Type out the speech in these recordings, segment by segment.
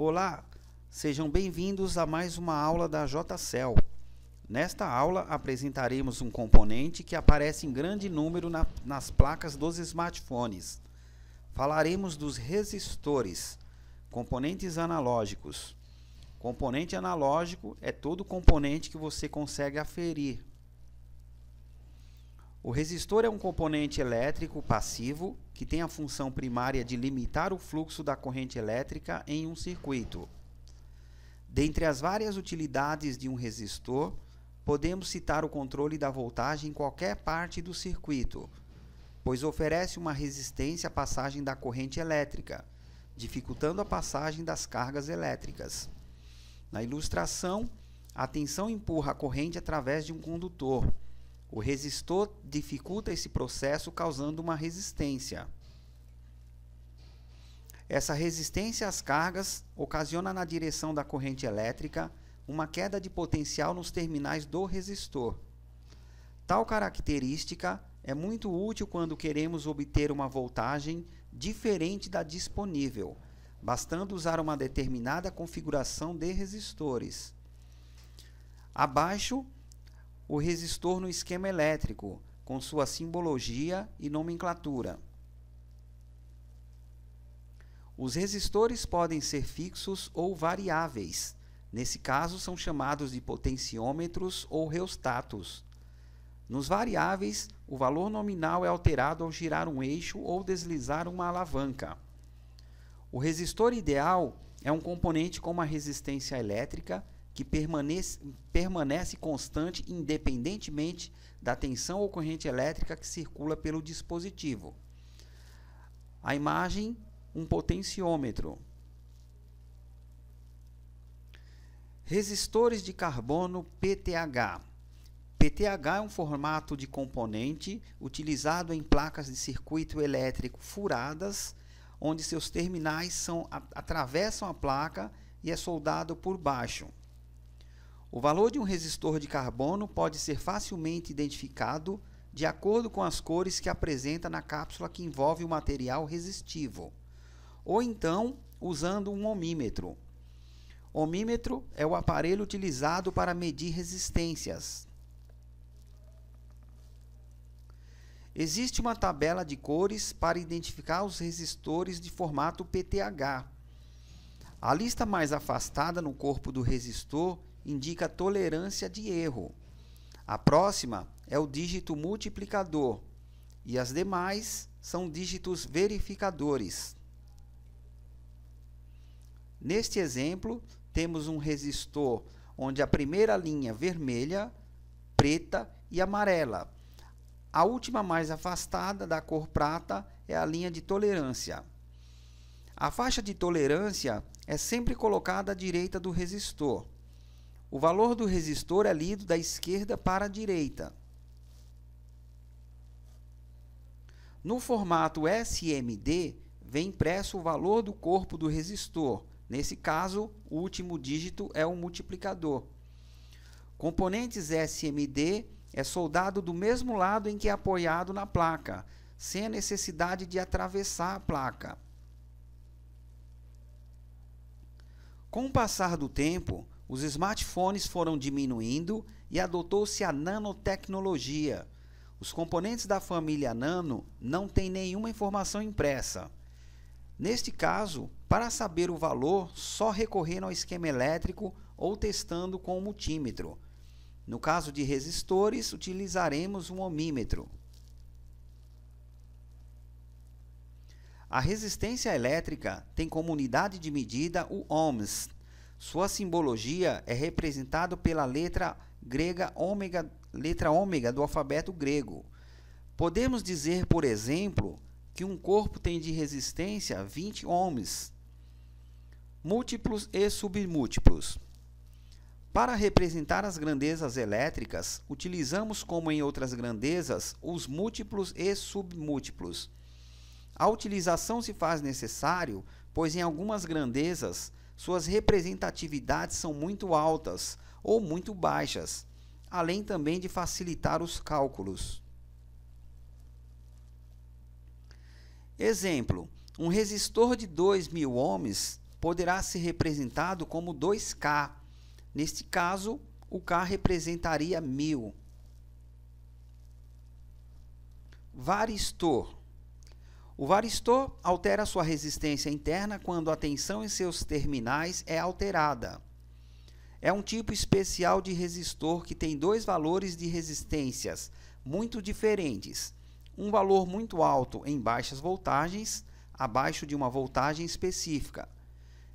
Olá, sejam bem-vindos a mais uma aula da JCL. Nesta aula apresentaremos um componente que aparece em grande número na, nas placas dos smartphones. Falaremos dos resistores, componentes analógicos. Componente analógico é todo componente que você consegue aferir, o resistor é um componente elétrico passivo que tem a função primária de limitar o fluxo da corrente elétrica em um circuito. Dentre as várias utilidades de um resistor, podemos citar o controle da voltagem em qualquer parte do circuito, pois oferece uma resistência à passagem da corrente elétrica, dificultando a passagem das cargas elétricas. Na ilustração, a tensão empurra a corrente através de um condutor o resistor dificulta esse processo causando uma resistência. Essa resistência às cargas ocasiona na direção da corrente elétrica uma queda de potencial nos terminais do resistor. Tal característica é muito útil quando queremos obter uma voltagem diferente da disponível, bastando usar uma determinada configuração de resistores. Abaixo o resistor no esquema elétrico, com sua simbologia e nomenclatura. Os resistores podem ser fixos ou variáveis. Nesse caso, são chamados de potenciômetros ou reostatos. Nos variáveis, o valor nominal é alterado ao girar um eixo ou deslizar uma alavanca. O resistor ideal é um componente com uma resistência elétrica que permanece, permanece constante independentemente da tensão ou corrente elétrica que circula pelo dispositivo. A imagem, um potenciômetro. Resistores de carbono PTH. PTH é um formato de componente utilizado em placas de circuito elétrico furadas, onde seus terminais são, atravessam a placa e é soldado por baixo. O valor de um resistor de carbono pode ser facilmente identificado de acordo com as cores que apresenta na cápsula que envolve o material resistivo, ou então usando um ohmímetro. Ohmímetro é o aparelho utilizado para medir resistências. Existe uma tabela de cores para identificar os resistores de formato PTH. A lista mais afastada no corpo do resistor indica tolerância de erro. A próxima é o dígito multiplicador e as demais são dígitos verificadores. Neste exemplo, temos um resistor onde a primeira linha vermelha, preta e amarela. A última mais afastada da cor prata é a linha de tolerância. A faixa de tolerância é sempre colocada à direita do resistor. O valor do resistor é lido da esquerda para a direita. No formato SMD, vem impresso o valor do corpo do resistor. Nesse caso, o último dígito é o multiplicador. Componentes SMD é soldado do mesmo lado em que é apoiado na placa, sem a necessidade de atravessar a placa. Com o passar do tempo, os smartphones foram diminuindo e adotou-se a nanotecnologia. Os componentes da família nano não têm nenhuma informação impressa. Neste caso, para saber o valor, só recorrendo ao esquema elétrico ou testando com o multímetro. No caso de resistores, utilizaremos um ohmímetro. A resistência elétrica tem como unidade de medida o ohms, sua simbologia é representada pela letra grega ômega, letra ômega do alfabeto grego. Podemos dizer, por exemplo, que um corpo tem de resistência 20 ohms, múltiplos e submúltiplos. Para representar as grandezas elétricas, utilizamos, como em outras grandezas, os múltiplos e submúltiplos. A utilização se faz necessário, pois em algumas grandezas suas representatividades são muito altas ou muito baixas, além também de facilitar os cálculos. Exemplo: um resistor de 2.000 ohms poderá ser representado como 2K. Neste caso, o K representaria 1.000. Varistor o varistô altera sua resistência interna quando a tensão em seus terminais é alterada. É um tipo especial de resistor que tem dois valores de resistências muito diferentes. Um valor muito alto em baixas voltagens, abaixo de uma voltagem específica,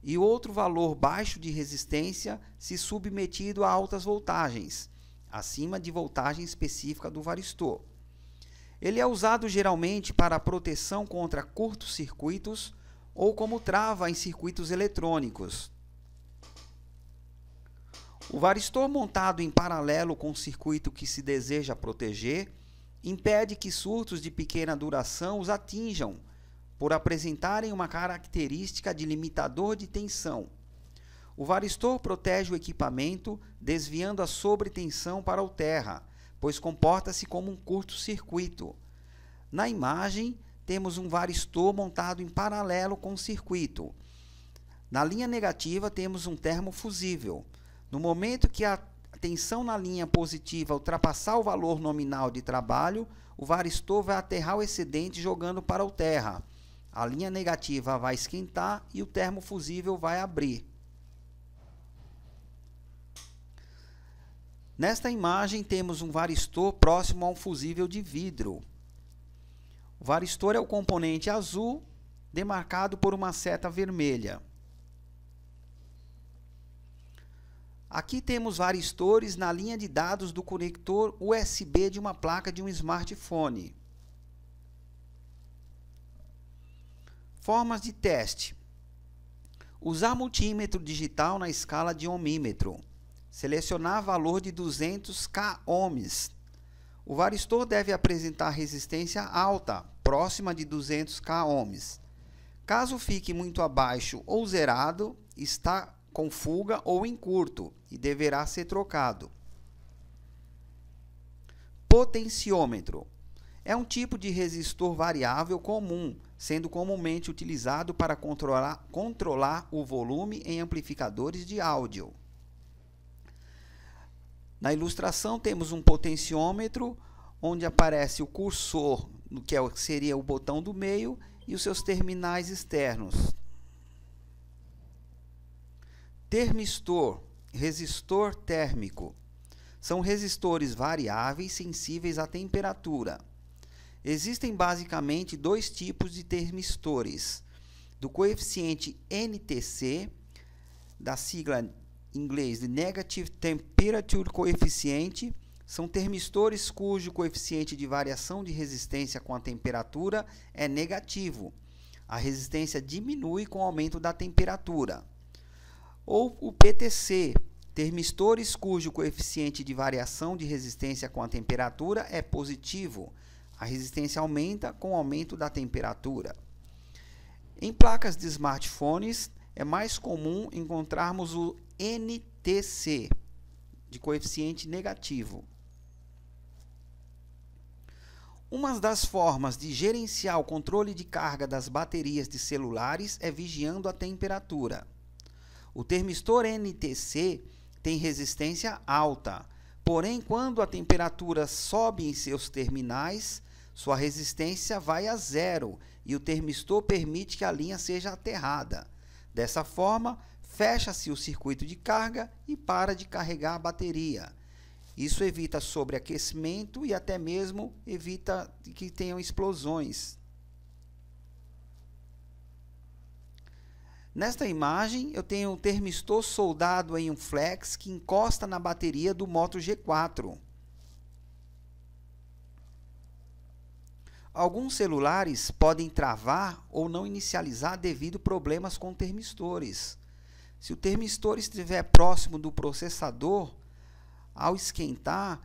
e outro valor baixo de resistência se submetido a altas voltagens, acima de voltagem específica do varistor. Ele é usado geralmente para proteção contra curtos-circuitos ou como trava em circuitos eletrônicos. O varistor montado em paralelo com o circuito que se deseja proteger impede que surtos de pequena duração os atinjam, por apresentarem uma característica de limitador de tensão. O varistor protege o equipamento desviando a sobretensão para o terra pois comporta-se como um curto-circuito. Na imagem, temos um varistor montado em paralelo com o circuito. Na linha negativa, temos um termo fusível. No momento que a tensão na linha positiva ultrapassar o valor nominal de trabalho, o varistor vai aterrar o excedente jogando para o terra. A linha negativa vai esquentar e o termo fusível vai abrir. Nesta imagem temos um varistor próximo a um fusível de vidro. O varistor é o componente azul demarcado por uma seta vermelha. Aqui temos varistores na linha de dados do conector USB de uma placa de um smartphone. Formas de teste. Usar multímetro digital na escala de ohmímetro. Selecionar valor de 200 k ohms. O varistor deve apresentar resistência alta, próxima de 200 k ohms. Caso fique muito abaixo ou zerado, está com fuga ou encurto e deverá ser trocado. Potenciômetro é um tipo de resistor variável comum, sendo comumente utilizado para controlar, controlar o volume em amplificadores de áudio. Na ilustração temos um potenciômetro onde aparece o cursor, que é seria o botão do meio, e os seus terminais externos. Termistor, resistor térmico. São resistores variáveis sensíveis à temperatura. Existem basicamente dois tipos de termistores: do coeficiente NTC, da sigla em inglês de Negative Temperature coeficiente são termistores cujo coeficiente de variação de resistência com a temperatura é negativo. A resistência diminui com o aumento da temperatura. Ou o PTC, termistores cujo coeficiente de variação de resistência com a temperatura é positivo. A resistência aumenta com o aumento da temperatura. Em placas de smartphones, é mais comum encontrarmos o NTC, de coeficiente negativo. Uma das formas de gerenciar o controle de carga das baterias de celulares é vigiando a temperatura. O termistor NTC tem resistência alta, porém, quando a temperatura sobe em seus terminais, sua resistência vai a zero e o termistor permite que a linha seja aterrada. Dessa forma, fecha-se o circuito de carga e para de carregar a bateria. Isso evita sobreaquecimento e até mesmo evita que tenham explosões. Nesta imagem, eu tenho um termistor soldado em um flex que encosta na bateria do Moto G4. Alguns celulares podem travar ou não inicializar devido a problemas com termistores. Se o termistor estiver próximo do processador, ao esquentar,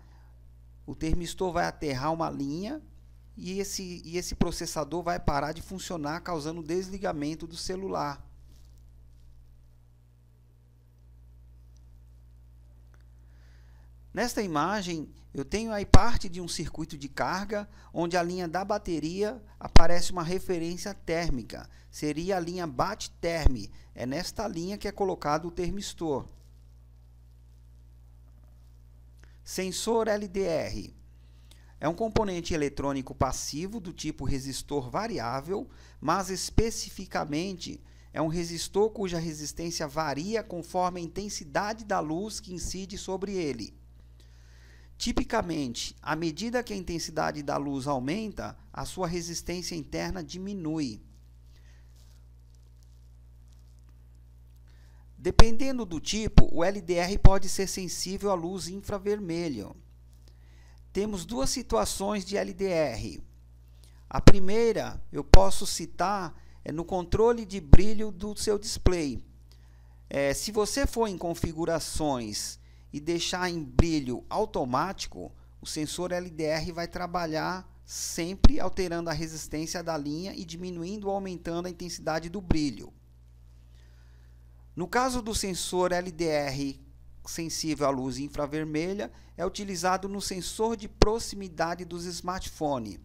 o termistor vai aterrar uma linha e esse, e esse processador vai parar de funcionar, causando desligamento do celular. Nesta imagem, eu tenho aí parte de um circuito de carga, onde a linha da bateria aparece uma referência térmica. Seria a linha BAT-TERM. É nesta linha que é colocado o termistor. Sensor LDR. É um componente eletrônico passivo do tipo resistor variável, mas especificamente é um resistor cuja resistência varia conforme a intensidade da luz que incide sobre ele. Tipicamente, à medida que a intensidade da luz aumenta, a sua resistência interna diminui. Dependendo do tipo, o LDR pode ser sensível à luz infravermelha. Temos duas situações de LDR. A primeira, eu posso citar, é no controle de brilho do seu display. É, se você for em configurações e deixar em brilho automático, o sensor LDR vai trabalhar sempre alterando a resistência da linha e diminuindo ou aumentando a intensidade do brilho. No caso do sensor LDR sensível à luz infravermelha, é utilizado no sensor de proximidade dos smartphones.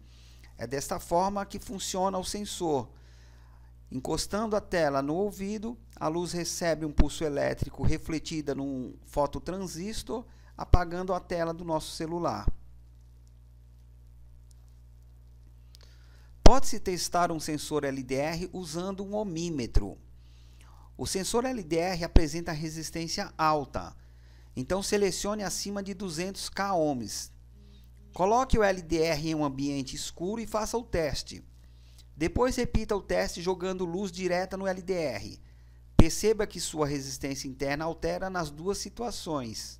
É desta forma que funciona o sensor. Encostando a tela no ouvido, a luz recebe um pulso elétrico refletida num fototransistor, apagando a tela do nosso celular. Pode-se testar um sensor LDR usando um ohmímetro. O sensor LDR apresenta resistência alta, então selecione acima de 200 k ohms. Coloque o LDR em um ambiente escuro e faça o teste. Depois repita o teste jogando luz direta no LDR. Perceba que sua resistência interna altera nas duas situações.